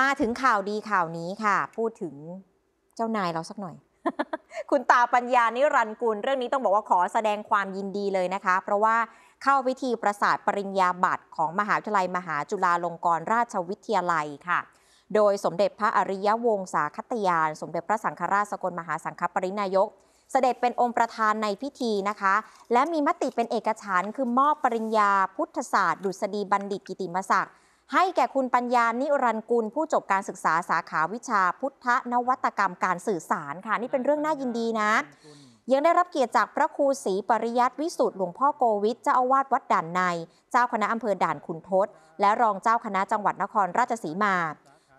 มาถึงข่าวดีข่าวนี้ค่ะ พูดถึงเจ้านายเราสักหน่อย คุณตาปัญญานิรันกุลเรื่องนี้ต้องบอกว่าขอแสดงความยินดีเลยนะคะ เพราะว่าเข้าพิธีประสาทปริญญาบัตรของมหาวิทยาลัย มหาจุฬาลงกรณราชวิทยาลัยค่ะ โดยสมเด็จพระอริยวงศาคตยาน สมเด็จพระสังฆราชสกลมหาสังฆปรินายก เสด็จเป็นองค์ประธานในพิธีนะคะ และมีมติเป็นเอกฉันคือมอบปริญญาพุทธศาสตร์ดุษฎีบัณฑิตกิติมศักดิ์ให้แก่คุณปัญญานิรันกุลผู้จบการศึกษาสาขาวิชาพุทธนวัตกรรมการสื่อสารค่ะ นี่เป็นเรื่องน่ายินดีนะ ยังได้รับเกียรติจากพระครูศรีปริยัติวิสุทธิ์หลวงพ่อโกวิทเจ้าอาวาสวัดด่านในเจ้าคณะอำเภอด่านขุนทศ และรองเจ้าคณะจังหวัดนครราชสีมา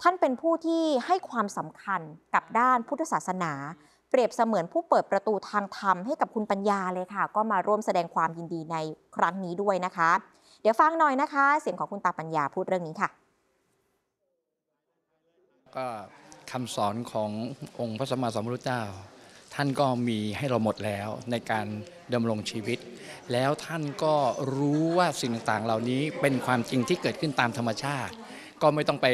ท่านเป็นผู้ที่ให้ความสำคัญกับด้านพุทธศาสนา เปรียบเสมือนผู้เปิดประตูทางธรรมให้กับคุณปัญญาเลยค่ะ ก็มาร่วมแสดงความยินดีในครั้งนี้ด้วยนะคะเดี๋ยวฟังหน่อยนะคะ เสียงของคุณตาปัญญาพูดเรื่องนี้ค่ะก็คำสอนขององค์พระสัมมาสัมพุทธเจ้า ท่านก็มีให้เราหมดแล้วในการดำรงชีวิต แล้วท่านก็รู้ว่าสิ่งต่างๆเหล่านี้เป็นความจริงที่เกิดขึ้นตามธรรมชาติ ก็ไม่ต้องไป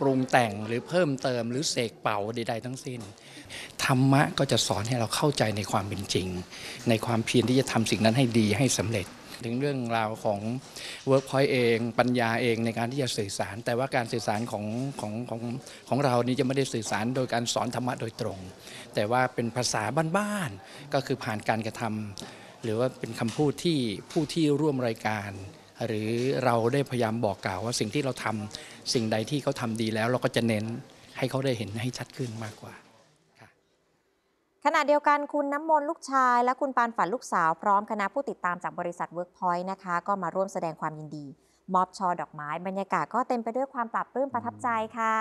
ปรุงแต่งหรือเพิ่มเติมหรือเสกเป่าใด ๆ ทั้งสิ้น ธรรมะก็จะสอนให้เราเข้าใจในความเป็นจริงในความเพียรที่จะทำสิ่งนั้นให้ดีให้สำเร็จถึงเรื่องราวของ Workpoint เอง ปัญญาเองในการที่จะสื่อสาร แต่ว่าการสื่อสารของของของของเรานี่จะไม่ได้สื่อสารโดยการสอนธรรมะโดยตรง แต่ว่าเป็นภาษาบ้านๆก็คือผ่านการกระทำ หรือว่าเป็นคำพูดที่ผู้ที่ร่วมรายการ หรือเราได้พยายามบอกกล่าวว่าสิ่งที่เราทำสิ่งใดที่เขาทำดีแล้วเราก็จะเน้นให้เขาได้เห็นให้ชัดขึ้นมากกว่าขณะเดียวกัน คุณน้ำมนต์ลูกชาย และคุณปานฝันลูกสาวพร้อมคณะผู้ติดตามจากบริษัท Workpoint นะคะ ก็มาร่วมแสดงความยินดี มอบชอดอกไม้ บรรยากาศก็เต็มไปด้วยความปรับปรื้มประทับใจค่ะ